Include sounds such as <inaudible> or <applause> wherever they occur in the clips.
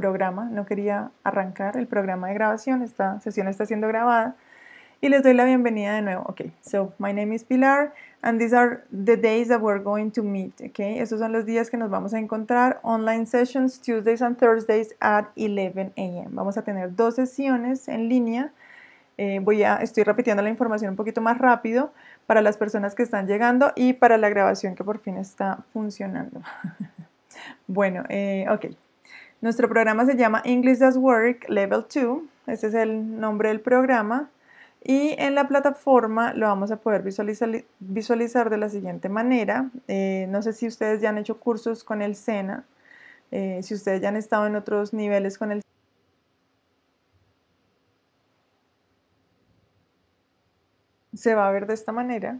programa, no quería arrancar el programa de grabación, esta sesión está siendo grabada. Y les doy la bienvenida de nuevo. Ok, so my name is Pilar and these are the days that we're going to meet. Ok, estos son los días que nos vamos a encontrar. Online sessions Tuesdays and Thursdays at 11 a.m. Vamos a tener dos sesiones en línea. Eh, voy a, estoy repitiendo la información un poquito más rápido para las personas que están llegando y para la grabación que por fin está funcionando. <laughs> bueno, eh, ok. Nuestro programa se llama English Does Work Level 2, este es el nombre del programa, y en la plataforma lo vamos a poder visualizar, visualizar de la siguiente manera. Eh, no sé si ustedes ya han hecho cursos con el SENA, eh, si ustedes ya han estado en otros niveles con el se va a ver de esta manera.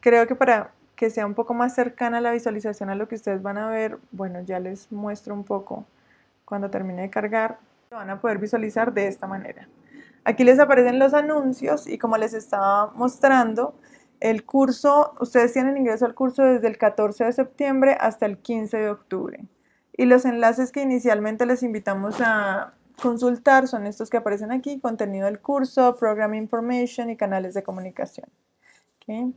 Creo que para que sea un poco más cercana a la visualización a lo que ustedes van a ver, bueno, ya les muestro un poco cuando termine de cargar, van a poder visualizar de esta manera. Aquí les aparecen los anuncios y como les estaba mostrando, el curso, ustedes tienen ingreso al curso desde el 14 de septiembre hasta el 15 de octubre. Y los enlaces que inicialmente les invitamos a consultar son estos que aparecen aquí, contenido del curso, program information y canales de comunicación. ¿Okay?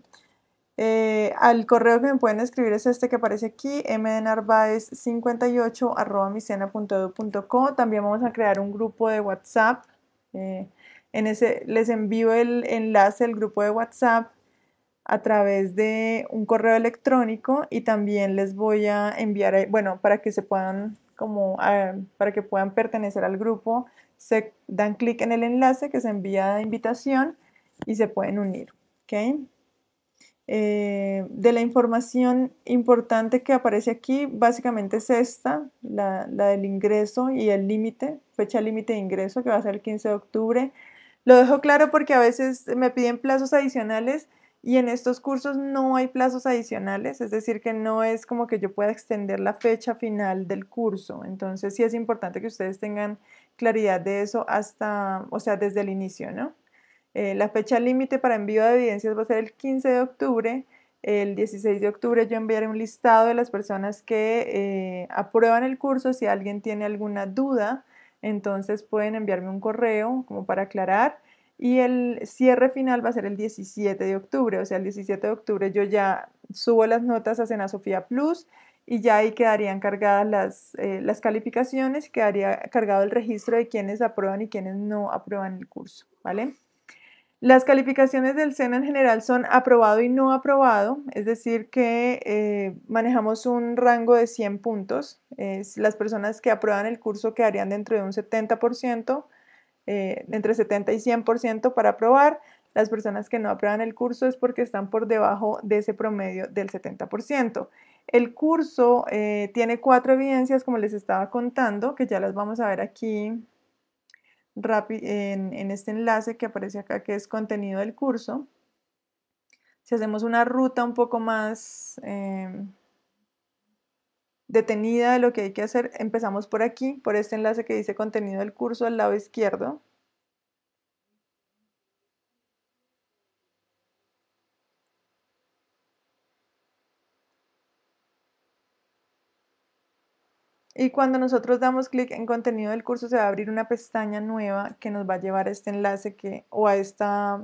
Eh, al correo que me pueden escribir es este que aparece aquí, mnarvaez58 arroba También vamos a crear un grupo de WhatsApp. Eh, en ese les envío el enlace del grupo de WhatsApp a través de un correo electrónico y también les voy a enviar, eh, bueno, para que se puedan como para que puedan pertenecer al grupo, se dan clic en el enlace que se envía de invitación y se pueden unir. ¿okay? Eh, de la información importante que aparece aquí, básicamente es esta, la, la del ingreso y el límite, fecha límite de ingreso que va a ser el 15 de octubre. Lo dejo claro porque a veces me piden plazos adicionales y en estos cursos no hay plazos adicionales, es decir, que no es como que yo pueda extender la fecha final del curso. Entonces sí es importante que ustedes tengan claridad de eso hasta, o sea, desde el inicio, ¿no? Eh, la fecha límite para envío de evidencias va a ser el 15 de octubre. El 16 de octubre yo enviaré un listado de las personas que eh, aprueban el curso. Si alguien tiene alguna duda, entonces pueden enviarme un correo como para aclarar. Y el cierre final va a ser el 17 de octubre. O sea, el 17 de octubre yo ya subo las notas a Cena Sofía Plus y ya ahí quedarían cargadas las, calificaciones eh, las calificaciones, quedaría cargado el registro de quienes aprueban y quienes no aprueban el curso, ¿vale? Las calificaciones del SENA en general son aprobado y no aprobado, es decir, que eh, manejamos un rango de 100 puntos. las personas que aprueban el curso quedarían dentro de un 70%, eh, entre 70 y 100% para aprobar. Las personas que no aprueban el curso es porque están por debajo de ese promedio del 70%. El curso eh, tiene cuatro evidencias, como les estaba contando, que ya las vamos a ver aquí en, este enlace que aparece acá, que es contenido del curso, si hacemos una ruta un poco más em, detenida de lo que hay que hacer, empezamos por aquí, por este enlace que dice contenido del curso al lado izquierdo. Y cuando nosotros damos clic en contenido del curso, se va a abrir una pestaña nueva que nos va a llevar a este enlace que, o a esta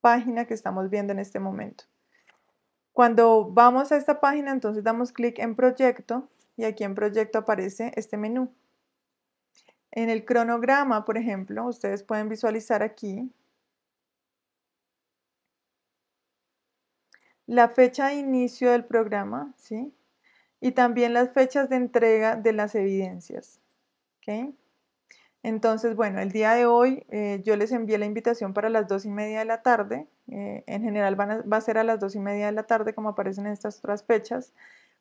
página que estamos viendo en este momento. Cuando vamos a esta página, entonces damos clic en proyecto y aquí en proyecto aparece este menú. En el cronograma, por ejemplo, ustedes pueden visualizar aquí la fecha de inicio del programa, ¿sí? y también las fechas de entrega de las evidencias. Entonces, bueno, el día de hoy eh, yo les envié la invitación para las dos y media de la tarde. Eh, en general va a ser a las dos y media de la tarde, como aparecen en estas otras fechas.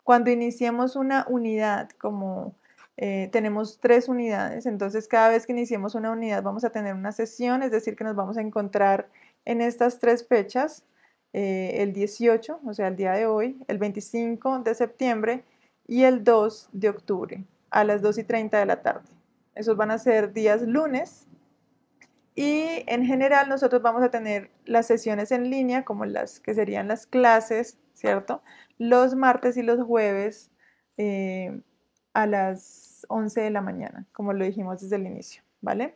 Cuando iniciemos una unidad, como eh, tenemos tres unidades, entonces cada vez que iniciemos una unidad vamos a tener una sesión, es decir, que nos vamos a encontrar en estas tres fechas eh, el 18, o sea, el día de hoy, el 25 de septiembre y el 2 de octubre a las 2 y 30 de la tarde. Esos van a ser días lunes y en general nosotros vamos a tener las sesiones en línea, como las que serían las clases, ¿cierto? Los martes y los jueves eh, a las 11 de la mañana, como lo dijimos desde el inicio, ¿vale?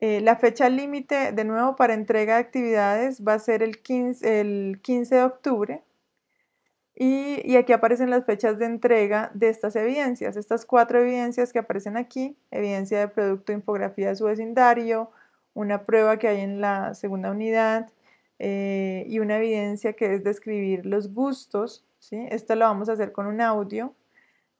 Eh, la fecha límite de nuevo para entrega de actividades va a ser el 15, de octubre. Y, aquí aparecen las fechas de entrega de estas evidencias. Estas cuatro evidencias que aparecen aquí, evidencia de producto, infografía de su vecindario, una prueba que hay en la segunda unidad eh, y una evidencia que es describir los gustos. ¿sí? Esto lo vamos a hacer con un audio.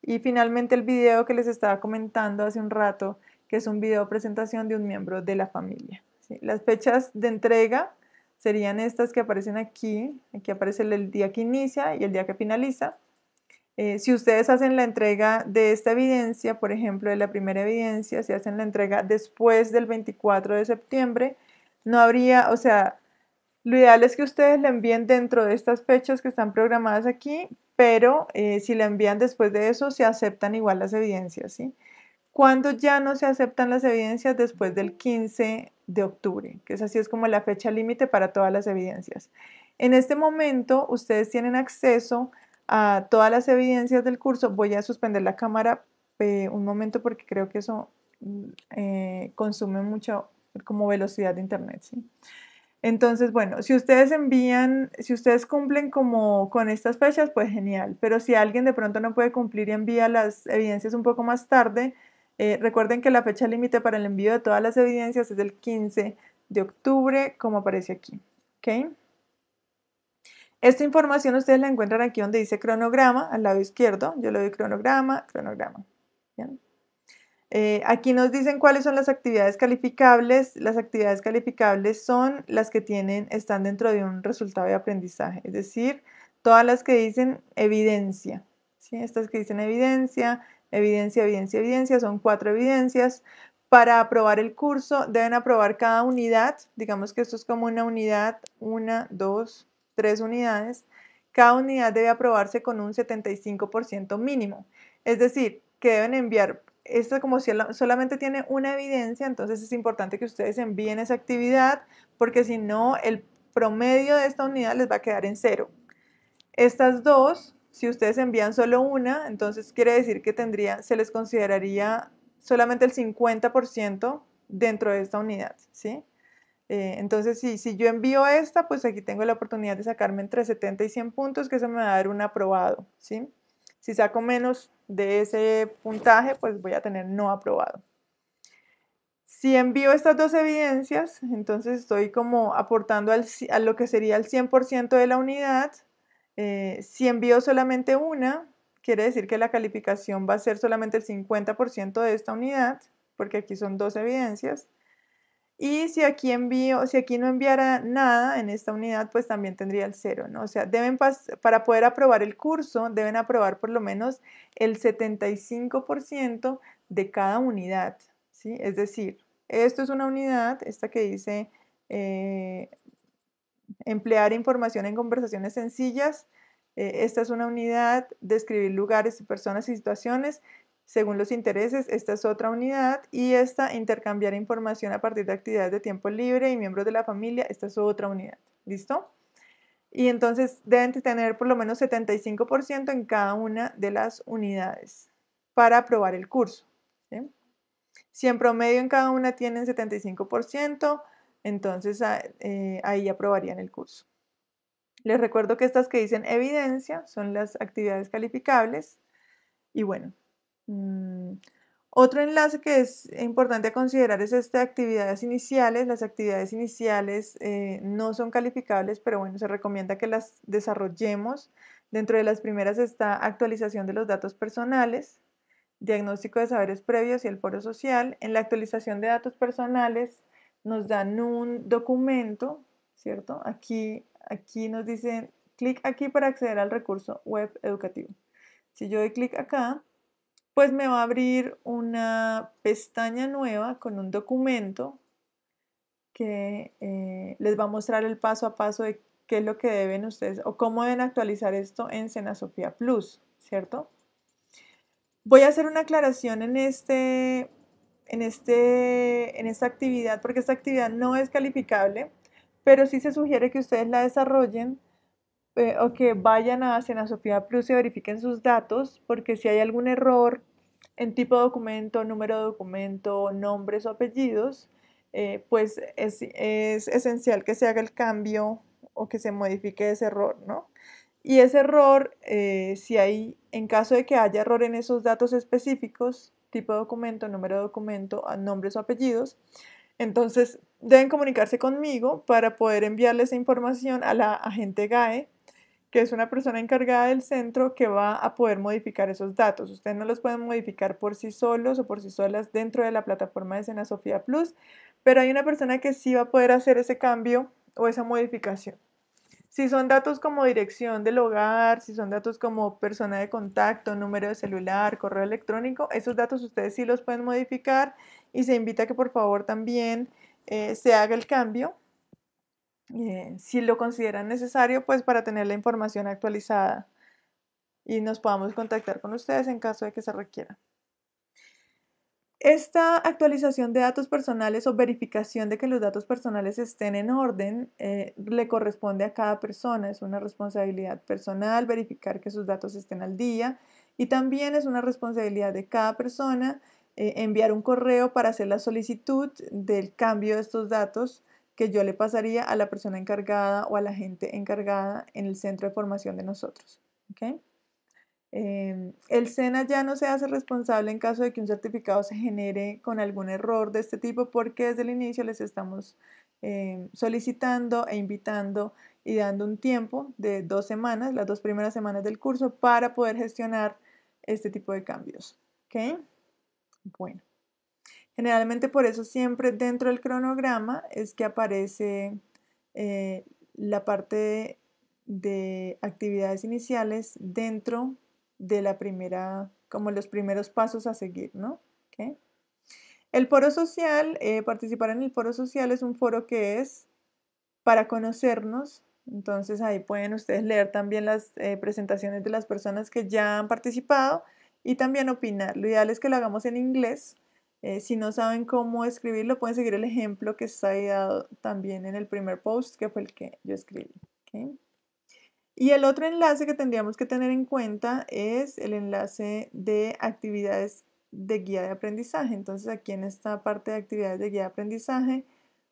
Y finalmente el video que les estaba comentando hace un rato, que es un video presentación de un miembro de la familia. Las fechas de entrega serían estas que aparecen aquí. Aquí aparece el día que inicia y el día que finaliza. Eh, si ustedes hacen la entrega de esta evidencia, por ejemplo, de la primera evidencia, si hacen la entrega después del 24 de septiembre, no habría, o sea, lo ideal es que ustedes la envíen dentro de estas fechas que están programadas aquí, pero eh, si la envían después de eso, se aceptan igual las evidencias, ¿sí? cuando ya no se aceptan las evidencias después del 15 de octubre, que es así es como la fecha límite para todas las evidencias. En este momento ustedes tienen acceso a todas las evidencias del curso. Voy a suspender la cámara eh, un momento porque creo que eso eh, consume mucho como velocidad de internet. Entonces, bueno, si ustedes envían, si ustedes cumplen como con estas fechas, pues genial. Pero si alguien de pronto no puede cumplir y envía las evidencias un poco más tarde, eh, recuerden que la fecha límite para el envío de todas las evidencias es el 15 de octubre, como aparece aquí. Esta información ustedes la encuentran aquí donde dice cronograma, al lado izquierdo. Yo le doy cronograma, cronograma. Eh, aquí nos dicen cuáles son las actividades calificables. Las actividades calificables son las que tienen, están dentro de un resultado de aprendizaje, es decir, todas las que dicen evidencia. Estas que dicen evidencia, Evidencia, evidencia, evidencia, son cuatro evidencias. Para aprobar el curso deben aprobar cada unidad, digamos que esto es como una unidad, una, dos, tres unidades. Cada unidad debe aprobarse con un 75% mínimo. Es decir, que deben enviar, esta como si solamente tiene una evidencia, entonces es importante que ustedes envíen esa actividad porque si no, el promedio de esta unidad les va a quedar en cero. Estas dos si ustedes envían solo una, entonces quiere decir que tendría, se les consideraría solamente el 50% dentro de esta unidad, ¿sí? Eh, entonces, si, si yo envío esta, pues aquí tengo la oportunidad de sacarme entre 70 y 100 puntos, que eso me va a dar un aprobado, ¿sí? Si saco menos de ese puntaje, pues voy a tener no aprobado. Si envío estas dos evidencias, entonces estoy como aportando a lo que sería el 100% de la unidad, eh, si envío solamente una, quiere decir que la calificación va a ser solamente el 50% de esta unidad, porque aquí son dos evidencias. Y si aquí, envío, si aquí no enviara nada en esta unidad, pues también tendría el cero, ¿no? O sea, deben para poder aprobar el curso, deben aprobar por lo menos el 75% de cada unidad, ¿sí? Es decir, esto es una unidad, esta que dice eh, emplear información en conversaciones sencillas. Eh, esta es una unidad, describir lugares, personas y situaciones según los intereses. Esta es otra unidad y esta, intercambiar información a partir de actividades de tiempo libre y miembros de la familia. Esta es otra unidad. ¿Listo? Y entonces deben tener por lo menos 75% en cada una de las unidades para aprobar el curso. Si en promedio en cada una tienen 75%, entonces ah, eh, ahí aprobarían el curso. Les recuerdo que estas que dicen evidencia son las actividades calificables. Y bueno, mm, otro enlace que es importante considerar es este actividades iniciales. Las actividades iniciales eh, no son calificables, pero bueno, se recomienda que las desarrollemos. Dentro de las primeras está actualización de los datos personales, diagnóstico de saberes previos y el foro social. En la actualización de datos personales nos dan un documento, ¿cierto? Aquí, aquí nos dicen, clic aquí para acceder al recurso web educativo. Si yo doy clic acá, pues me va a abrir una pestaña nueva con un documento que eh, les va a mostrar el paso a paso de qué es lo que deben ustedes o cómo deben actualizar esto en Cenasopía Plus, ¿cierto? Voy a hacer una aclaración en este en, este, en esta actividad, porque esta actividad no es calificable, pero sí se sugiere que ustedes la desarrollen eh, o que vayan a Senasofía Sofía Plus y verifiquen sus datos, porque si hay algún error en tipo de documento, número de documento, nombres o apellidos, eh, pues es, es, esencial que se haga el cambio o que se modifique ese error, ¿no? Y ese error, eh, si hay, en caso de que haya error en esos datos específicos, tipo de documento, número de documento, nombres o apellidos. Entonces, deben comunicarse conmigo para poder enviarle esa información a la agente GAE, que es una persona encargada del centro que va a poder modificar esos datos. Ustedes no los pueden modificar por sí solos o por sí solas dentro de la plataforma de Sena Sofía Plus, pero hay una persona que sí va a poder hacer ese cambio o esa modificación. Si son datos como dirección del hogar, si son datos como persona de contacto, número de celular, correo electrónico, esos datos ustedes sí los pueden modificar y se invita a que por favor también eh, se haga el cambio eh, si lo consideran necesario, pues para tener la información actualizada y nos podamos contactar con ustedes en caso de que se requiera. Esta actualización de datos personales o verificación de que los datos personales estén en orden eh, le corresponde a cada persona, es una responsabilidad personal verificar que sus datos estén al día y también es una responsabilidad de cada persona eh, enviar un correo para hacer la solicitud del cambio de estos datos que yo le pasaría a la persona encargada o a la gente encargada en el centro de formación de nosotros. Em, el SENA ya no se hace responsable en caso de que un certificado se genere con algún error de este tipo porque desde el inicio les estamos em, solicitando e invitando y dando un tiempo de dos semanas, las dos primeras semanas del curso, para poder gestionar este tipo de cambios. Bueno. Generalmente por eso siempre dentro del cronograma es que aparece eh, la parte de actividades iniciales dentro de la primera, como los primeros pasos a seguir, ¿no? El foro social, eh, participar en el foro social es un foro que es para conocernos, entonces ahí pueden ustedes leer también las eh, presentaciones de las personas que ya han participado y también opinar. Lo ideal es que lo hagamos en inglés. Eh, si no saben cómo escribirlo, pueden seguir el ejemplo que está ahí dado también en el primer post, que fue el que yo escribí. ¿okay? Y el otro enlace que tendríamos que tener en cuenta es el enlace de actividades de guía de aprendizaje. Entonces aquí en esta parte de actividades de guía de aprendizaje,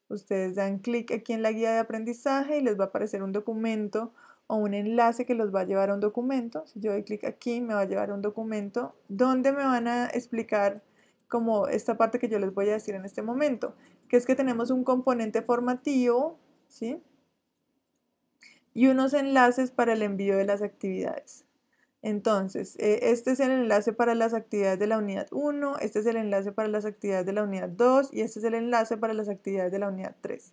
ustedes dan clic aquí en la guía de aprendizaje y les va a aparecer un documento o un enlace que los va a llevar a un documento. Si yo doy clic aquí, me va a llevar a un documento donde me van a explicar como esta parte que yo les voy a decir en este momento, que es que tenemos un componente formativo, ¿sí? y unos enlaces para el envío de las actividades. Entonces, eh, este es el enlace para las actividades de la unidad 1, este es el enlace para las actividades de la unidad 2 y este es el enlace para las actividades de la unidad 3.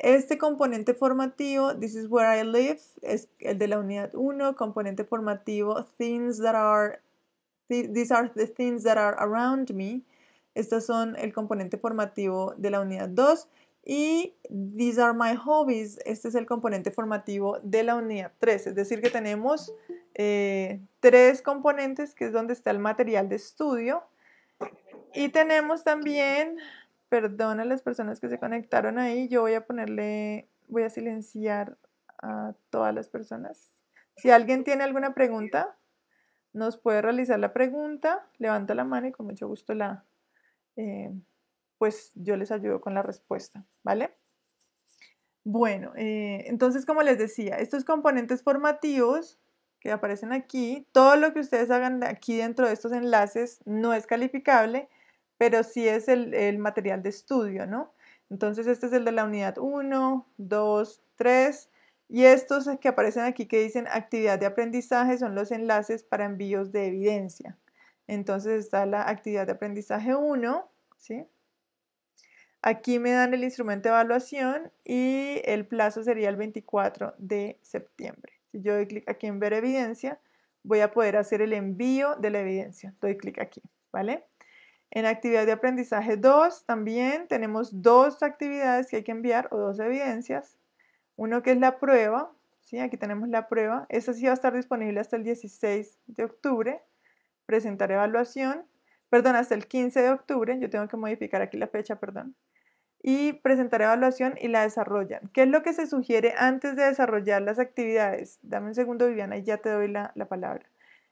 Este componente formativo, This is where I live, es el de la unidad 1, componente formativo, things that are, These are the things that are around me. Estos son el componente formativo de la unidad 2 y These are my hobbies, este es el componente formativo de la unidad 3, es decir, que tenemos eh, tres componentes que es donde está el material de estudio. Y tenemos también, perdón a las personas que se conectaron ahí, yo voy a ponerle, voy a silenciar a todas las personas. Si alguien tiene alguna pregunta, nos puede realizar la pregunta, levanta la mano y con mucho gusto la... Eh, pues yo les ayudo con la respuesta, ¿vale? Bueno, eh, entonces como les decía, estos componentes formativos que aparecen aquí, todo lo que ustedes hagan aquí dentro de estos enlaces no es calificable, pero sí es el, el material de estudio, ¿no? Entonces este es el de la unidad 1, 2, 3 y estos que aparecen aquí que dicen actividad de aprendizaje son los enlaces para envíos de evidencia. Entonces está la actividad de aprendizaje 1, ¿sí? Aquí me dan el instrumento de evaluación y el plazo sería el 24 de septiembre. Si yo doy clic aquí en ver evidencia, voy a poder hacer el envío de la evidencia. Doy clic aquí, ¿vale? En actividad de aprendizaje 2 también tenemos dos actividades que hay que enviar o dos evidencias. Uno que es la prueba, ¿sí? aquí tenemos la prueba. Esta sí va a estar disponible hasta el 16 de octubre. Presentar evaluación, perdón, hasta el 15 de octubre. Yo tengo que modificar aquí la fecha, perdón y presentar evaluación y la desarrollan. ¿Qué es lo que se sugiere antes de desarrollar las actividades? Dame un segundo, Viviana, y ya te doy la, palabra.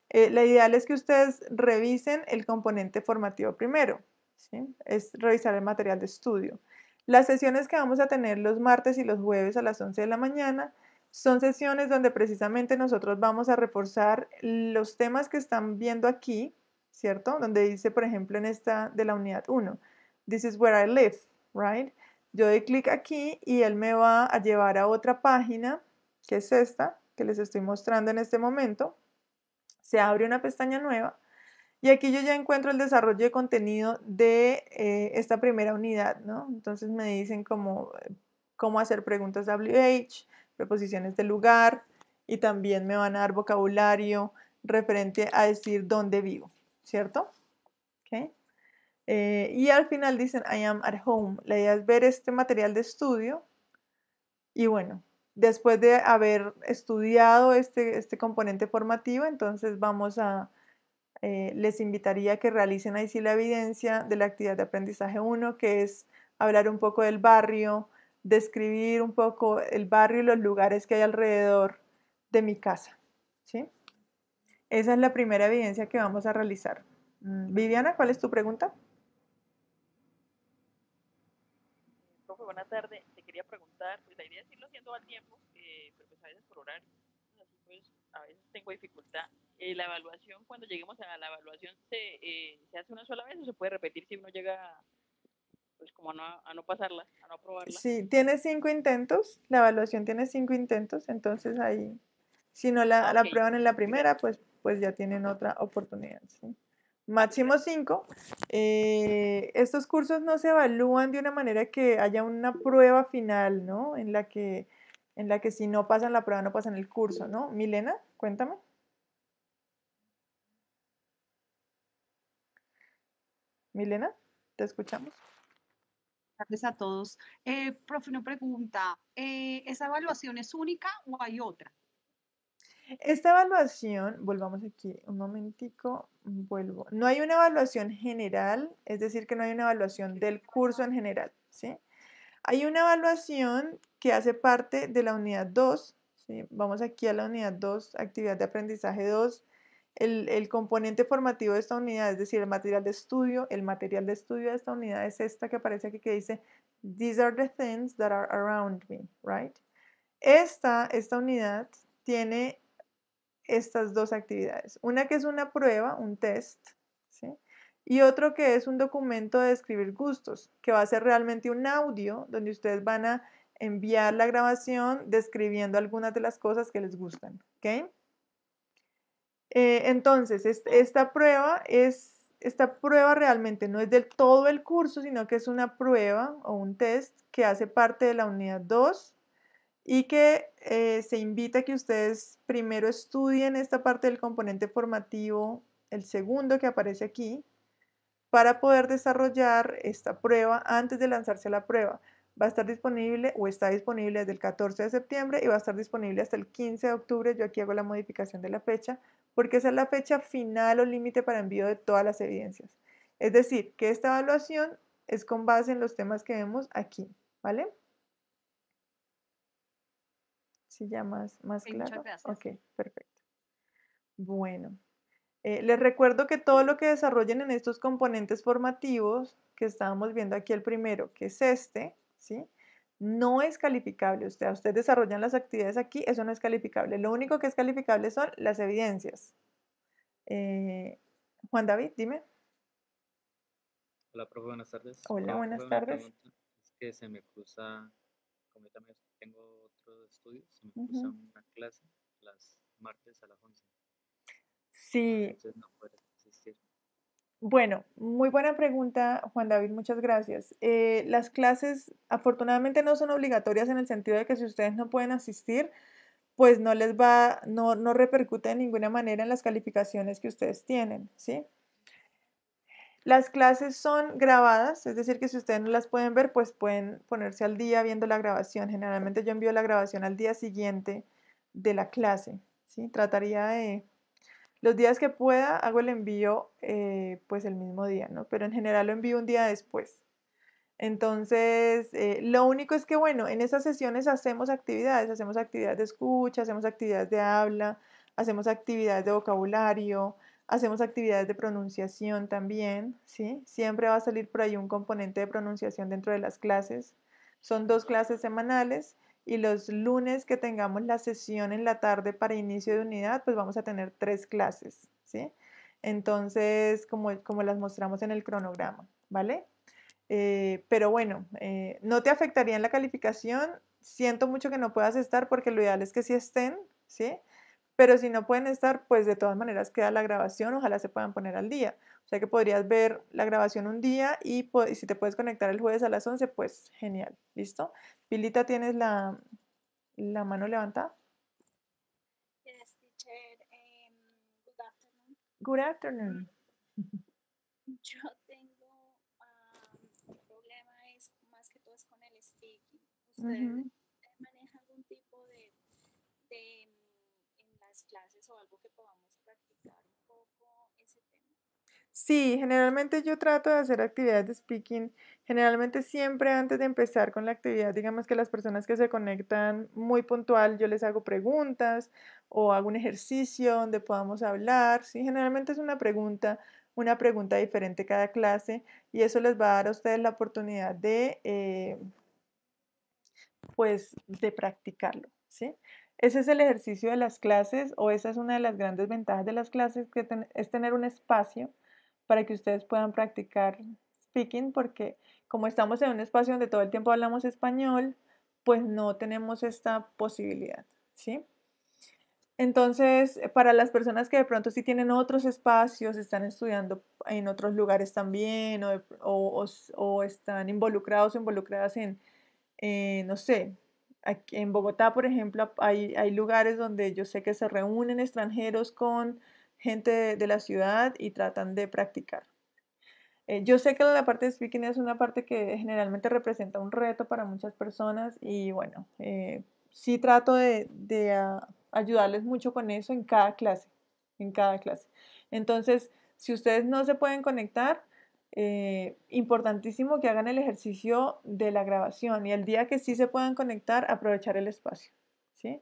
Eh, la ideal es que ustedes revisen el componente formativo primero, ¿sí? es revisar el material de estudio. Las sesiones que vamos a tener los martes y los jueves a las 11 de la mañana son sesiones donde precisamente nosotros vamos a reforzar los temas que están viendo aquí, ¿cierto? Donde dice, por ejemplo, en esta de la unidad 1, This is where I live, right? Yo doy clic aquí y él me va a llevar a otra página, que es esta, que les estoy mostrando en este momento. Se abre una pestaña nueva y aquí yo ya encuentro el desarrollo de contenido de eh, esta primera unidad, ¿no? Entonces me dicen cómo, cómo hacer preguntas WH, preposiciones de lugar y también me van a dar vocabulario referente a decir dónde vivo, ¿cierto? ¿Okay? Eh, y al final dicen, I am at home. La idea es ver este material de estudio. Y bueno, después de haber estudiado este, este componente formativo, entonces vamos a, eh, les invitaría a que realicen ahí sí la evidencia de la actividad de aprendizaje 1, que es hablar un poco del barrio, describir un poco el barrio y los lugares que hay alrededor de mi casa. ¿sí? Esa es la primera evidencia que vamos a realizar. Mm, Viviana, ¿cuál es tu pregunta? tarde, te quería preguntar, pues la idea es irlo haciendo al tiempo, eh, pero pues a veces por horario, así pues a veces tengo dificultad. Eh, la evaluación, cuando lleguemos a la evaluación, ¿se, eh, ¿se hace una sola vez o se puede repetir si uno llega pues como a no, a no pasarla, a no aprobarla? Sí, tiene cinco intentos, la evaluación tiene cinco intentos, entonces ahí, si no la, la aprueban en la primera, pues, pues ya tienen otra oportunidad, ¿sí? máximo 5. Eh, estos cursos no se evalúan de una manera que haya una prueba final, ¿no? En la que, en la que si no pasan la prueba, no pasan el curso, ¿no? Milena, cuéntame. Milena, te escuchamos. Gracias a todos. Eh, profe, una pregunta. Eh, ¿Esa evaluación es única o hay otra? Esta evaluación, volvamos aquí un momentico, vuelvo. No hay una evaluación general, es decir, que no hay una evaluación del curso en general, ¿sí? Hay una evaluación que hace parte de la unidad 2, ¿sí? Vamos aquí a la unidad 2, actividad de aprendizaje 2. El, el componente formativo de esta unidad, es decir, el material de estudio, el material de estudio de esta unidad es esta que aparece aquí que dice, these are the things that are around me, right? Esta, esta unidad tiene estas dos actividades. Una que es una prueba, un test, ¿sí? y otro que es un documento de describir gustos, que va a ser realmente un audio donde ustedes van a enviar la grabación describiendo algunas de las cosas que les gustan. ¿okay? Eh, entonces, esta prueba es... Esta prueba realmente no es del todo el curso, sino que es una prueba o un test que hace parte de la unidad 2 y que eh, se invita a que ustedes primero estudien esta parte del componente formativo, el segundo que aparece aquí, para poder desarrollar esta prueba antes de lanzarse a la prueba. Va a estar disponible o está disponible desde el 14 de septiembre y va a estar disponible hasta el 15 de octubre. Yo aquí hago la modificación de la fecha porque esa es la fecha final o límite para envío de todas las evidencias. Es decir, que esta evaluación es con base en los temas que vemos aquí, ¿vale? Sí, ya más, más claro. Ok, perfecto. Bueno, eh, les recuerdo que todo lo que desarrollen en estos componentes formativos que estábamos viendo aquí el primero, que es este, ¿sí? No es calificable. Usted, ustedes desarrollan las actividades aquí, eso no es calificable. Lo único que es calificable son las evidencias. Eh, Juan David, dime. Hola, profe, buenas tardes. Hola, buenas tardes. Es que se me cruza, como tengo estudios me una clase las martes a las 11. Sí. Bueno, muy buena pregunta, Juan David, muchas gracias. Eh, las clases afortunadamente no son obligatorias en el sentido de que si ustedes no pueden asistir, pues no les va, no, no repercute de ninguna manera en las calificaciones que ustedes tienen, ¿sí? Las clases son grabadas, es decir, que si ustedes no las pueden ver, pues pueden ponerse al día viendo la grabación. Generalmente yo envío la grabación al día siguiente de la clase. ¿sí? Trataría de... Los días que pueda hago el envío eh, pues el mismo día, ¿no? Pero en general lo envío un día después. Entonces, eh, lo único es que, bueno, en esas sesiones hacemos actividades, hacemos actividades de escucha, hacemos actividades de habla, hacemos actividades de vocabulario, Hacemos actividades de pronunciación también, ¿sí? Siempre va a salir por ahí un componente de pronunciación dentro de las clases. Son dos clases semanales y los lunes que tengamos la sesión en la tarde para inicio de unidad, pues vamos a tener tres clases, ¿sí? Entonces, como, como las mostramos en el cronograma, ¿vale? Eh, pero bueno, eh, no te afectaría en la calificación. Siento mucho que no puedas estar porque lo ideal es que sí estén, ¿sí? Pero si no pueden estar, pues de todas maneras queda la grabación, ojalá se puedan poner al día. O sea que podrías ver la grabación un día y, si te puedes conectar el jueves a las 11, pues genial, ¿listo? Pilita, ¿tienes la, mano levantada? Yes, teacher. Em, good afternoon. Good afternoon. Yo tengo problema más que todo con el speaking. Sí, generalmente yo trato de hacer actividades de speaking. Generalmente siempre antes de empezar con la actividad, digamos que las personas que se conectan muy puntual, yo les hago preguntas o hago un ejercicio donde podamos hablar. Sí, generalmente es una pregunta, una pregunta diferente cada clase y eso les va a dar a ustedes la oportunidad de, eh, pues, de practicarlo. Sí. Ese es el ejercicio de las clases o esa es una de las grandes ventajas de las clases, que es tener un espacio para que ustedes puedan practicar speaking, porque como estamos en un espacio donde todo el tiempo hablamos español, pues no tenemos esta posibilidad, ¿sí? Entonces, para las personas que de pronto sí tienen otros espacios, están estudiando en otros lugares también, o, están involucrados o involucradas en, eh, no sé, en Bogotá, por ejemplo, hay, hay lugares donde yo sé que se reúnen extranjeros con gente de la ciudad y tratan de practicar. Eh, yo sé que la parte de speaking es una parte que generalmente representa un reto para muchas personas y bueno, eh, sí trato de, ah, ayudarles mucho con eso en cada clase, en cada clase. Entonces, si ustedes no se pueden conectar, eh, importantísimo que hagan el ejercicio de la grabación y el día que sí se puedan conectar, aprovechar el espacio. ¿sí?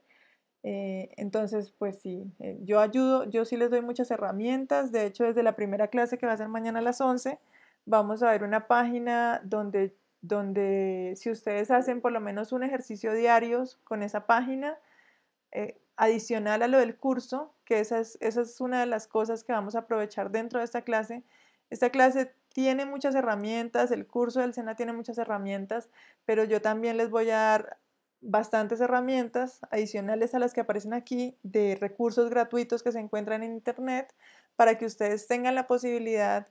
Eh, entonces, pues sí, eh, yo ayudo, yo sí les doy muchas herramientas. De hecho, desde la primera clase que va a ser mañana a las 11, vamos a ver una página donde, donde si ustedes hacen por lo menos un ejercicio diario con esa página, eh, adicional a lo del curso, que esa es, esa es una de las cosas que vamos a aprovechar dentro de esta clase. Esta clase tiene muchas herramientas, el curso del SENA tiene muchas herramientas, pero yo también les voy a dar bastantes herramientas adicionales a las que aparecen aquí de recursos gratuitos que se encuentran en Internet para que ustedes tengan la posibilidad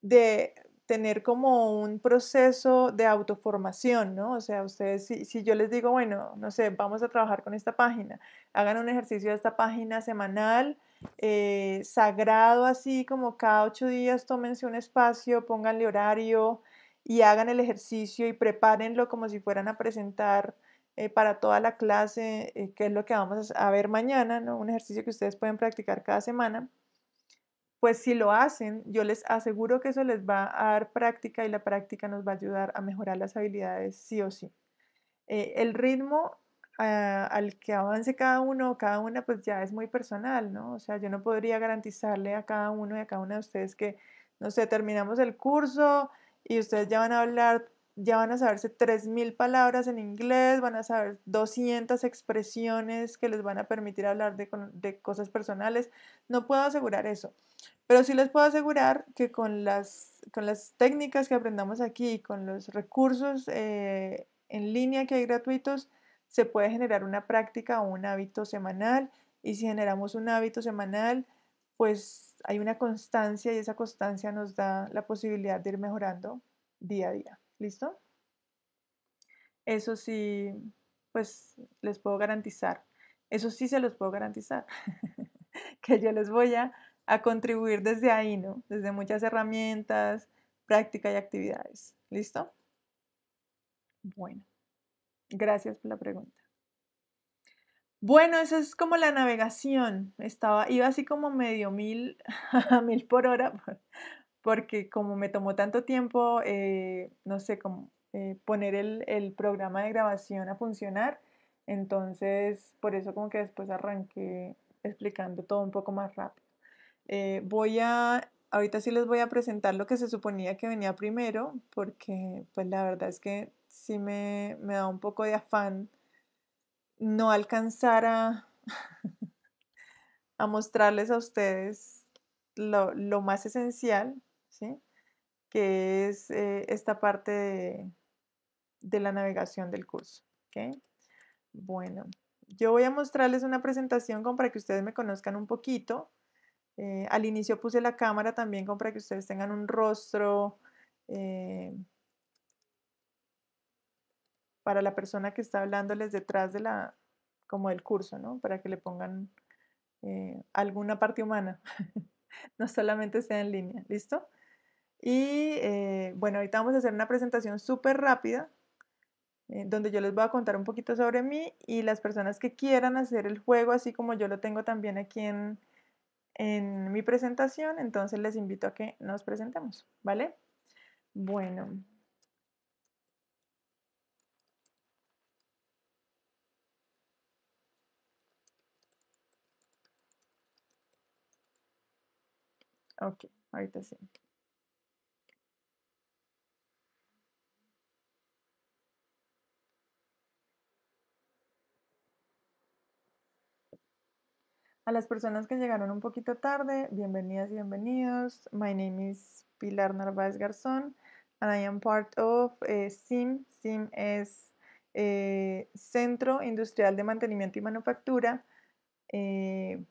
de tener como un proceso de autoformación, ¿no? O sea, ustedes, si, yo les digo, bueno, no sé, vamos a trabajar con esta página, hagan un ejercicio de esta página semanal, eh, sagrado así, como cada ocho días tómense un espacio, pónganle horario y hagan el ejercicio y prepárenlo como si fueran a presentar eh, para toda la clase, eh, que es lo que vamos a ver mañana, ¿no? un ejercicio que ustedes pueden practicar cada semana, pues si lo hacen, yo les aseguro que eso les va a dar práctica y la práctica nos va a ayudar a mejorar las habilidades sí o sí. Eh, el ritmo ah, al que avance cada uno o cada una, pues ya es muy personal, ¿no? O sea, yo no podría garantizarle a cada uno y a cada una de ustedes que, no sé, terminamos el curso y ustedes ya van a hablar ya van a saberse 3.000 palabras en inglés, van a saber 200 expresiones que les van a permitir hablar de, cosas personales. No puedo asegurar eso, pero sí les puedo asegurar que con las, con las técnicas que aprendamos aquí, con los recursos eh, en línea que hay gratuitos, se puede generar una práctica o un hábito semanal. Y si generamos un hábito semanal, pues hay una constancia y esa constancia nos da la posibilidad de ir mejorando día a día. ¿Listo? Eso sí, pues les puedo garantizar, eso sí se los puedo garantizar, <laughs> que yo les voy a, contribuir desde ahí, ¿no? Desde muchas herramientas, práctica y actividades. ¿Listo? Bueno, gracias por la pregunta. Bueno, eso es como la navegación. Estaba, iba así como medio mil, <laughs> a mil por hora, porque como me tomó tanto tiempo, eh, no sé, cómo eh, poner el, programa de grabación a funcionar, entonces por eso como que después arranqué explicando todo un poco más rápido. Eh, voy a, ahorita sí les voy a presentar lo que se suponía que venía primero, porque pues la verdad es que sí me, da un poco de afán no alcanzar a, <laughs> mostrarles a ustedes lo, lo, más esencial, que es eh, esta parte de, la navegación del curso. Bueno, yo voy a mostrarles una presentación como para que ustedes me conozcan un poquito. Eh, al inicio puse la cámara también como para que ustedes tengan un rostro eh, para la persona que está hablándoles detrás de la, como del curso, Para que le pongan alguna parte humana, <laughs> no solamente sea en línea, ¿listo? Y eh, bueno, ahorita vamos a hacer una presentación súper rápida eh, donde yo les voy a contar un poquito sobre mí y las personas que quieran hacer el juego, así como yo lo tengo también aquí en, en mi presentación, entonces les invito a que nos presentemos, ¿vale? Bueno. Ok, ahorita sí. A las personas que llegaron un poquito tarde, bienvenidas bienvenidos. My name is Pilar Narváez Garzón and I am part of eh, SIM. SIM es eh, Centro Industrial de Mantenimiento y Manufactura eh,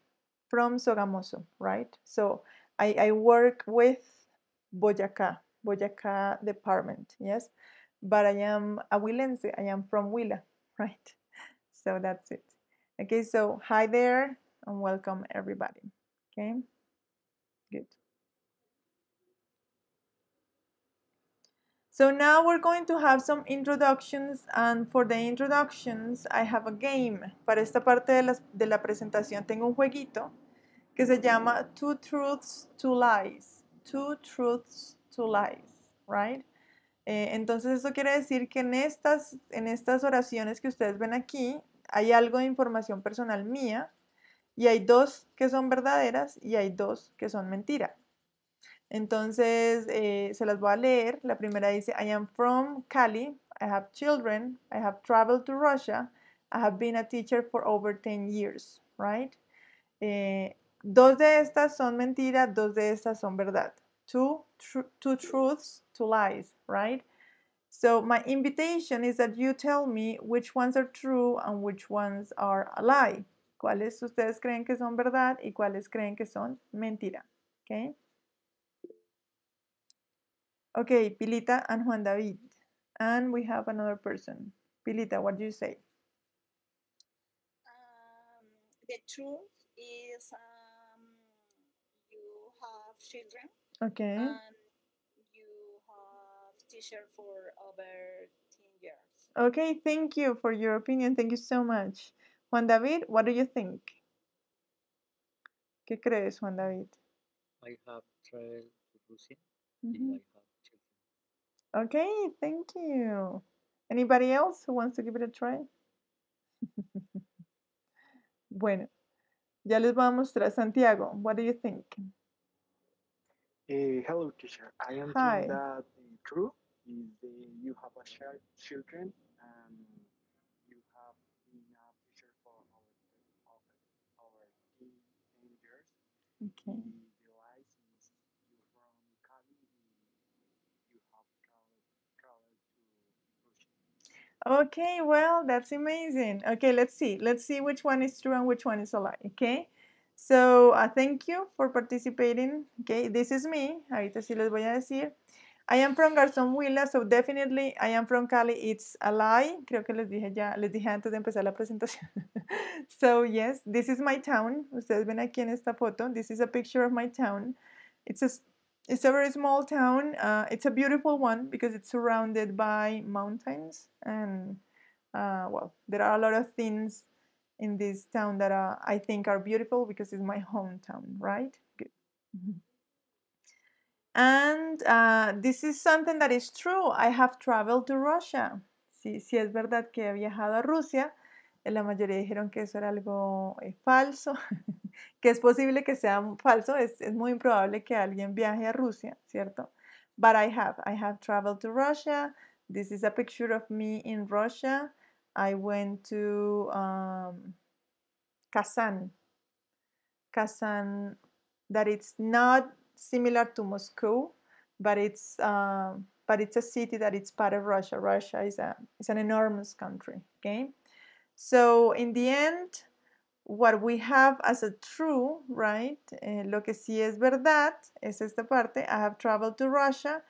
from Sogamoso, right? So I, work with Boyacá, Boyacá Department, yes? But I am a Huilense, I am from Huila, <laughs> right? So that's it. Okay, so hi there and welcome everybody. Okay, good. So now we're going to have some introductions and for the introductions I have a game. Para esta parte de la, presentación tengo un jueguito que se llama Two Truths, Two Lies. Two Truths, Two Lies, right? Eh, entonces eso quiere decir que en estas, en estas oraciones que ustedes ven aquí hay algo de información personal mía y hay dos que son verdaderas y hay dos que son mentiras. Entonces, eh, se las voy a leer. La primera dice, I am from Cali, I have children, I have traveled to Russia, I have been a teacher for over 10 years, right? Eh, dos de estas son mentiras, dos de estas son verdad. Two, two truths, two lies, right? So my invitation is that you tell me which ones are true and which ones are a lie. cuáles ustedes creen que son verdad y cuáles creen que son mentira. ¿Ok? Okay. okay Pilita and Juan David. And we have another person. Pilita, what do you say? Um, the truth is um, you have children. Okay. And you have teacher for over 10 years. Okay, thank you for your opinion. Thank you so much. Juan David, what do you think? ¿Qué crees, Juan David? I have traveled to Russia mm -hmm. Okay, thank you. Anybody else who wants to give it a try? <laughs> bueno, ya les voy a mostrar. Santiago, what do you think? Eh, hello, teacher. I am Hi. that true is you have a child, children okay Okay, well, that's amazing. Okay, let's see. Let's see which one is true and which one is a lie. Okay, so uh, thank you for participating. Okay, this is me. Ahorita sí les voy a decir. I am from Garzón Huila, so definitely I am from Cali, it's a lie. Creo que les dije ya, les dije antes de empezar la presentación. <laughs> so yes, this is my town. Ustedes ven aquí en esta foto. This is a picture of my town. It's a, it's a very small town. Uh, it's a beautiful one because it's surrounded by mountains. And uh, well, there are a lot of things in this town that I think are beautiful because it's my hometown, right? Good. Mm-hmm. And uh, this is something that is true. I have traveled to Russia. Sí, sí es verdad que he viajado a Rusia. Eh, la mayoría dijeron que eso era algo eh, falso, <laughs> que es posible que sea falso. Es, es, muy improbable que alguien viaje a Rusia, ¿cierto? But I have. I have traveled to Russia. This is a picture of me in Russia. I went to um, Kazan. Kazan, that it's not similar to Moscow, but it's uh, but it's a city that it's part of Russia. Russia is a is an enormous country. Okay, so in the end, what we have as a true, right? Eh, lo que sí es verdad es esta parte. I have traveled to Russia,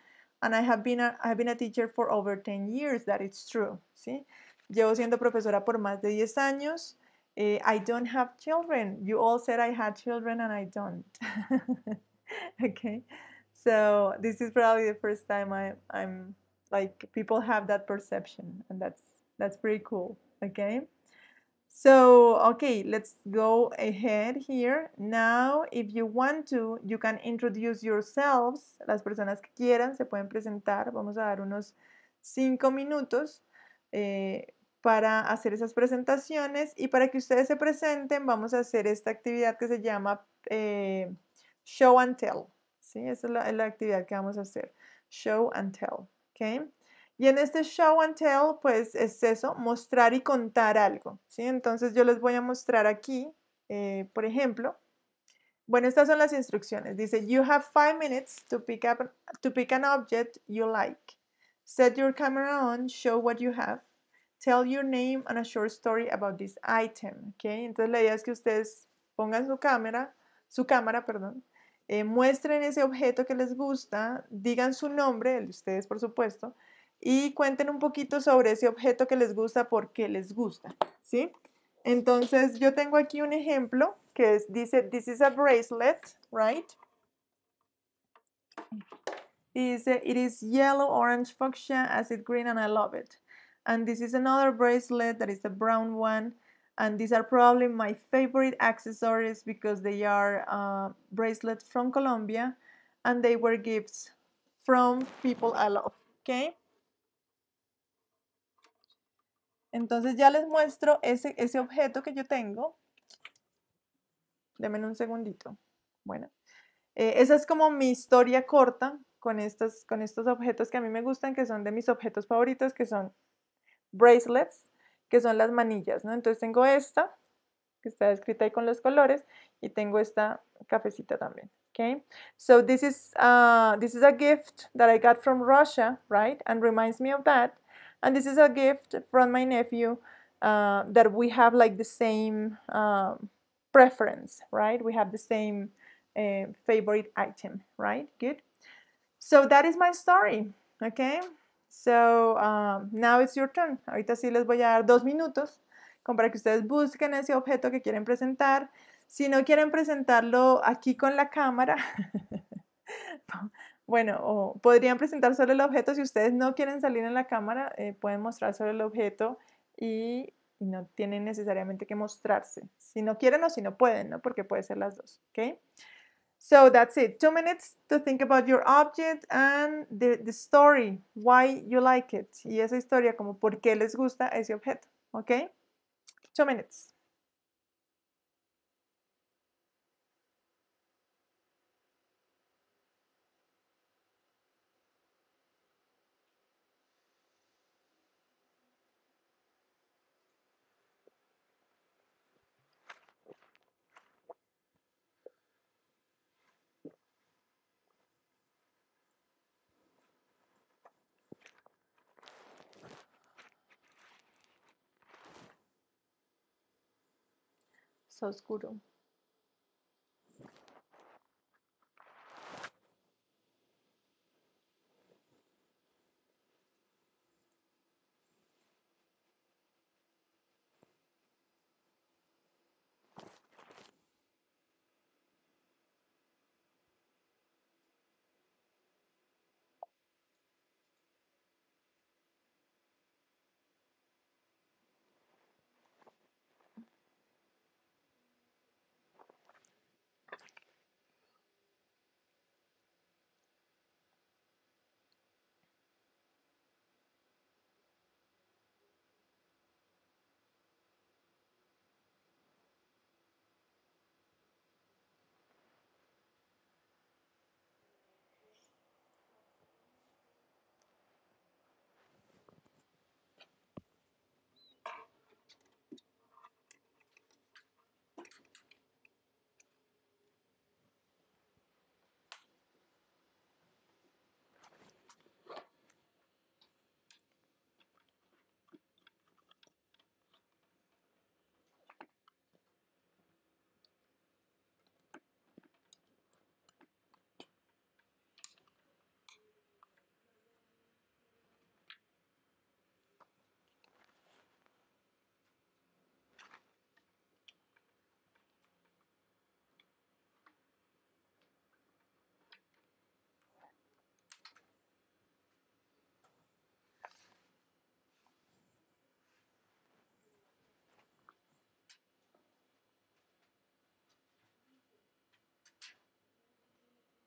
and I have been a, I have been a teacher for over 10 years. That it's true. See, llevo siendo profesora por más de 10 años. Eh, I don't have children. You all said I had children, and I don't. <laughs> <laughs> okay so this is probably the first time i'm like people have that perception and that's that's pretty cool okay so okay let's go ahead here now if you want to you can introduce yourselves las personas que quieran se pueden presentar vamos a dar unos cinco minutos eh, para hacer esas presentaciones y para que ustedes se presenten vamos a hacer esta actividad que se llama eh, Show and tell. ¿sí? Esa es la, actividad que vamos a hacer. Show and tell. ¿okay? Y en este show and tell, pues es eso, mostrar y contar algo. ¿sí? Entonces yo les voy a mostrar aquí, eh, por ejemplo, bueno, estas son las instrucciones. Dice, you have five minutes to pick, up, to pick an object you like. Set your camera on, show what you have. Tell your name and a short story about this item. ¿Okay? Entonces la idea es que ustedes pongan su cámara, su cámara, perdón, eh, muestren ese objeto que les gusta, digan su nombre, el de ustedes por supuesto, y cuenten un poquito sobre ese objeto que les gusta, por qué les gusta, ¿sí? Entonces yo tengo aquí un ejemplo que dice, this is a bracelet, right? dice, it is yellow, orange, fuchsia, acid green, and I love it. And this is another bracelet that is a brown one and these are probably my favorite accessories because they are uh, bracelets from Colombia and they were gifts from people I love, okay? Entonces ya les muestro ese, objeto que yo tengo. Denme un segundito. Bueno, eh, esa es como mi historia corta con estos, con estos objetos que a mí me gustan, que son de mis objetos favoritos, que son bracelets que son las manillas, ¿no? Entonces tengo esta, que está escrita ahí con los colores, y tengo esta cafecita también. Okay, so this is uh, this is a gift that I got from Russia, right? And reminds me of that. And this is a gift from my nephew uh, that we have like the same um, preference, right? We have the same uh, favorite item, right? Good. So that is my story. Okay. So, um, now it's your turn. Ahorita sí les voy a dar dos minutos para que ustedes busquen ese objeto que quieren presentar. Si no quieren presentarlo aquí con la cámara, <laughs> bueno, o podrían presentar solo el objeto. Si ustedes no quieren salir en la cámara, eh, pueden mostrar solo el objeto y, y, no tienen necesariamente que mostrarse. Si no quieren o si no pueden, ¿no? Porque puede ser las dos, ¿ok? So that's it. Two minutes to think about your object and the, the story, why you like it. Y esa historia como por qué les gusta ese objeto, Okay, Two minutes. So ist gut.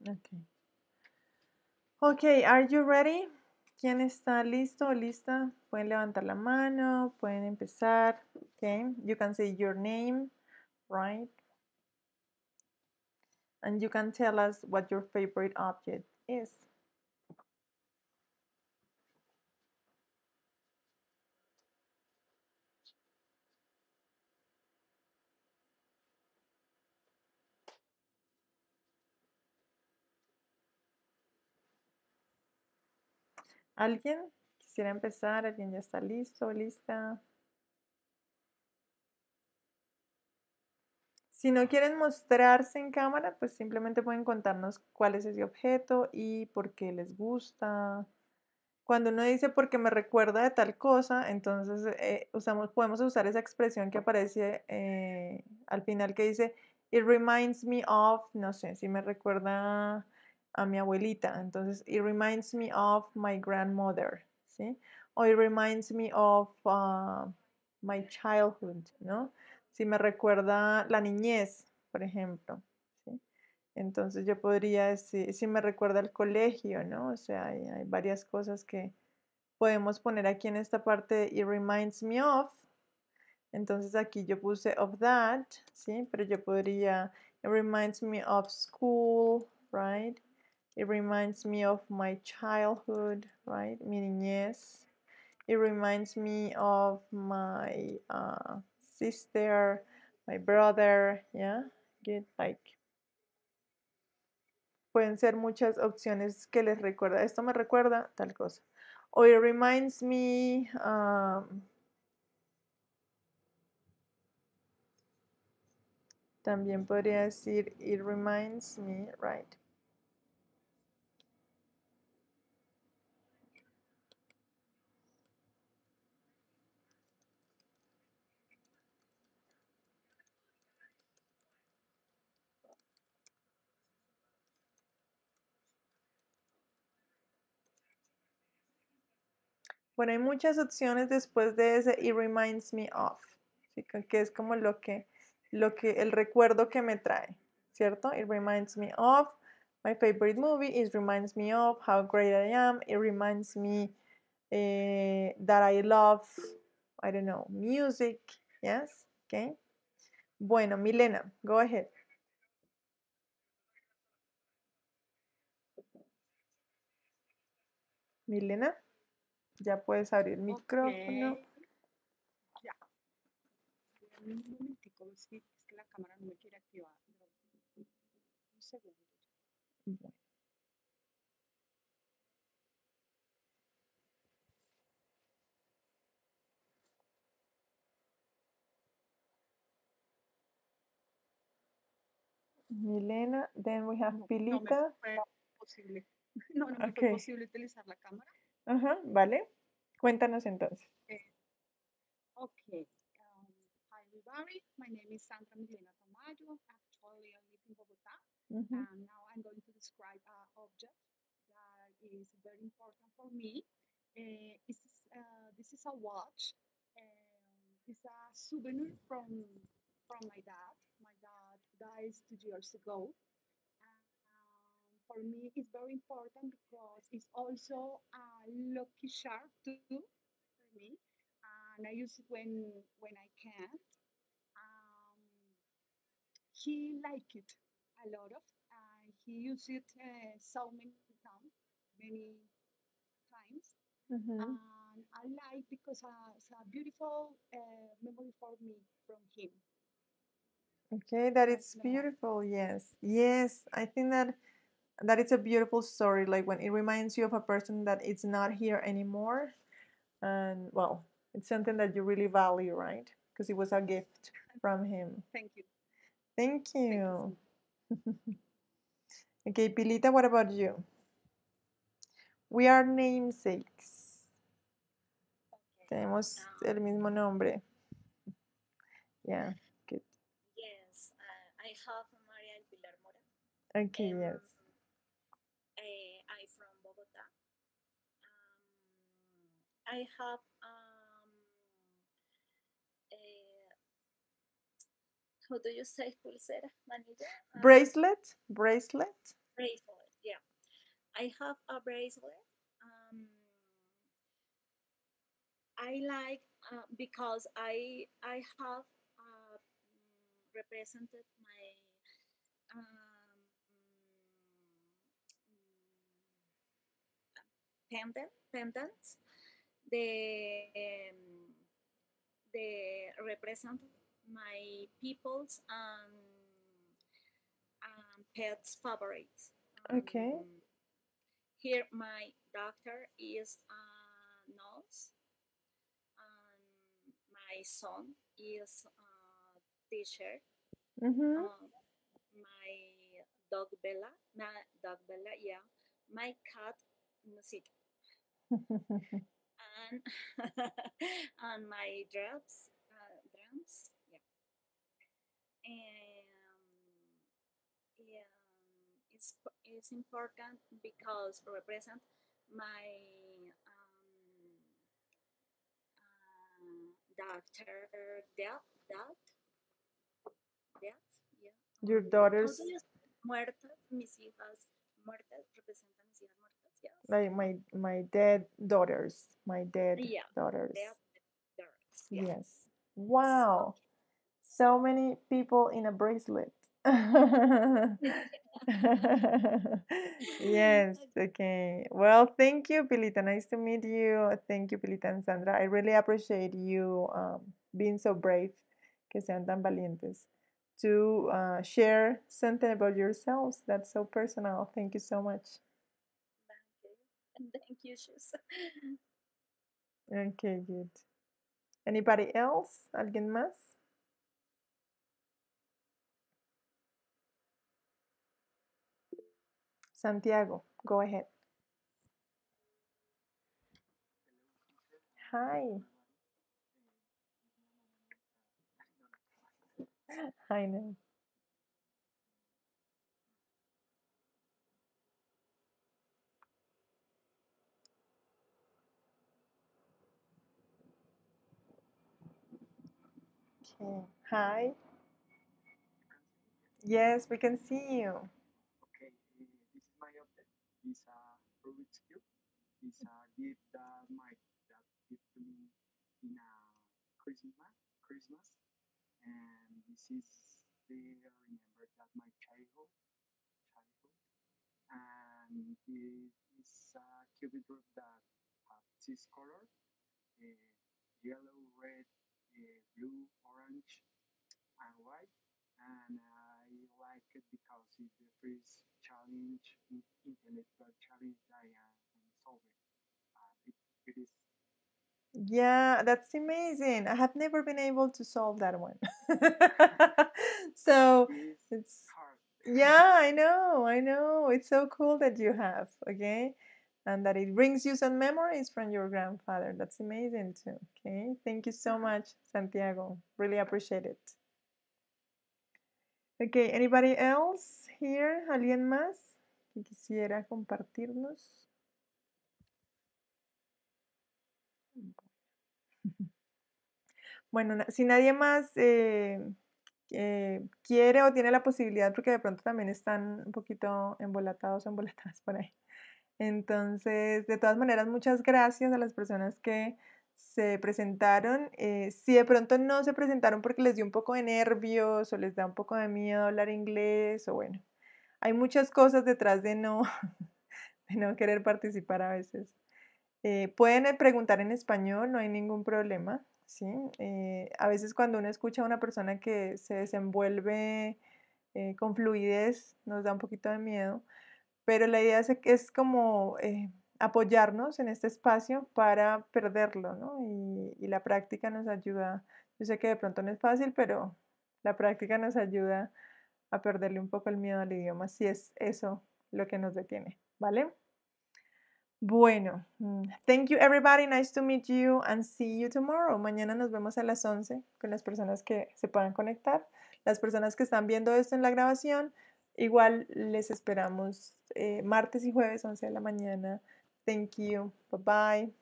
Okay. Okay, are you ready? ¿Quién está listo o lista? Pueden levantar la mano, pueden empezar. Okay, you can say your name, right? And you can tell us what your favorite object is. ¿Alguien quisiera empezar? ¿Alguien ya está listo, lista? Si no quieren mostrarse en cámara, pues simplemente pueden contarnos cuál es ese objeto y por qué les gusta. Cuando uno dice porque me recuerda de tal cosa, entonces eh, usamos, podemos usar esa expresión que aparece eh, al final que dice, it reminds me of, no sé, si me recuerda a mi abuelita. Entonces, it reminds me of my grandmother, ¿sí? O it reminds me of ah, my childhood, ¿no? Si me recuerda la niñez, por ejemplo, ¿sí? Entonces yo podría decir, si me recuerda el colegio, ¿no? O sea, hay, varias cosas que podemos poner aquí en esta parte, it reminds me of. Entonces aquí yo puse of that, ¿sí? Pero yo podría, it reminds me of school, right? It reminds me of my childhood, right? Meaning yes. It reminds me of my uh, sister, my brother, yeah. Good, like. Pueden ser muchas opciones que les recuerda. Esto me recuerda tal cosa. O it reminds me. Um, también podría decir it reminds me, right? Bueno, hay muchas opciones después de ese It Reminds Me Of, que es como lo que, lo que, el recuerdo que me trae, ¿cierto? It Reminds Me Of, My Favorite Movie, It Reminds Me Of, How Great I Am, It Reminds Me eh, That I Love, I don't know, Music, ¿yes? Okay. Bueno, Milena, go ahead. Milena. Ya puedes abrir el micrófono. Ya. Un momentico, es que, la cámara no me quiere activar. Un segundo. Milena, then we have Pilita. No, no me fue posible. No, no fue posible utilizar la cámara. Ajá, vale. Cuéntanos entonces. Okay. Eh, okay. Um, hi, everybody. My name is Sandra Milena Tamayo. Actually, I live in Bogota. Mm -hmm. And now I'm going to describe an object that is very important for me. Uh, this, is, uh, this is a watch. This eh, it's a souvenir from, from my dad. My dad died two years ago for me is very important because it's also a lucky shark too for me, and I use it when when I can. Um, he liked it a lot of. Uh, he used it uh, so many times, many times. Mm-hmm. And I like because uh, it's a beautiful uh, memory for me from him. Okay, that is beautiful. Yes, yes. I think that that it's a beautiful story like when it reminds you of a person that it's not here anymore and well it's something that you really value right because it was a gift from him thank you thank you, thank you. <laughs> okay pilita what about you we are namesakes tenemos um el mismo nombre yeah good yes uh, i have maria pilar mora okay um, yes I have um, a, eh, how do you say pulsera, manilla? Um, bracelet, bracelet. Bracelet, yeah. I have a bracelet. Um, I like uh, because I I have uh, represented my. Um, pendant, pendants the um, the represent my people's and, pets favorites. Okay. Um, here, my doctor is a nurse, my son is a teacher. Mm-hmm. Um, my dog Bella, my dog Bella, yeah. My cat, no, <laughs> on <laughs> on my drums, uh, drums. Yeah. And yeah, it's it's important because represent my um, uh, doctor death death death. Yeah. Your daughters. Muertas, mis hijas muertas representan like my my dead daughters, my dead yeah, daughters. Yeah. Yes. Wow. So, so many people in a bracelet. <laughs> <laughs> yes, <laughs> okay. Well, thank you, Pilita. Nice to meet you. Thank you, Pilita and Sandra. I really appreciate you um, being so brave, que sean tan valientes, to uh, share something about yourselves that's so personal. Thank you so much. <laughs> Thank you, Shusa. Okay, good. Anybody else? ¿Alguien más? Santiago, go ahead. Hi. I know. Okay. Hi. Yes, we can see you. Okay, this is my This It's uh, a Rubik's Cube. It's a gift that my dad gave to me in a Christmas. Christmas. And this is the remember that my childhood. childhood. And it is a uh, cube group that has six colors. Uh, yellow, red, uh, blue, orange uh, and white and I like it because it's the first challenge, intellectual challenge I uh, am solving. Uh, it, it is. Yeah, that's amazing. I have never been able to solve that one. <laughs> so it's hard. yeah, I <laughs> know, I know. It's so cool that you have. Okay. and that it brings you some memories from your grandfather. That's amazing too. Okay, thank you so much, Santiago. Really appreciate it. Okay, anybody else here? ¿Alguien más que quisiera compartirnos? <laughs> Bueno, si nadie más eh, quiere o tiene la posibilidad, porque de pronto también están un poquito embolatados o embolatadas por ahí. Entonces, de todas maneras, muchas gracias a las personas que se presentaron. Eh, si de pronto no se presentaron porque les dio un poco de nervios o les da un poco de miedo hablar inglés o bueno, hay muchas cosas detrás de no, <laughs> de no querer participar a veces. Eh, pueden eh, preguntar en español, no hay ningún problema. ¿sí? a veces cuando uno escucha a una persona que se desenvuelve con fluidez, nos da un poquito de miedo pero la idea es, e, es como eh, apoyarnos en este espacio para perderlo, ¿no? Y, y, la práctica nos ayuda, yo sé que de pronto no es fácil, pero la práctica nos ayuda a perderle un poco el miedo al idioma, si es eso lo que nos detiene, ¿vale? Bueno, mm, thank you everybody, nice to meet you and see you tomorrow. Mañana nos vemos a las 11 con las personas que se puedan conectar. Las personas que están viendo esto en la grabación, Igual les esperamos eh, martes y jueves, 11 de la mañana. Thank you. Bye bye.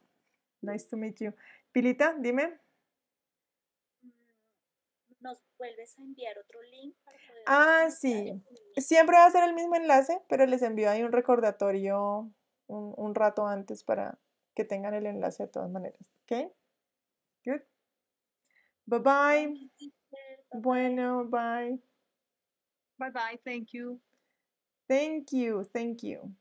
Nice to meet you. Pilita, dime. ¿Nos vuelves a enviar otro link? Para ah, sí. Siempre va a ser el mismo enlace, pero les envío ahí un recordatorio un, un rato antes para que tengan el enlace de todas maneras. ¿Ok? Good. Bye bye. Bueno, bye. Bye bye. Thank you. Thank you. Thank you.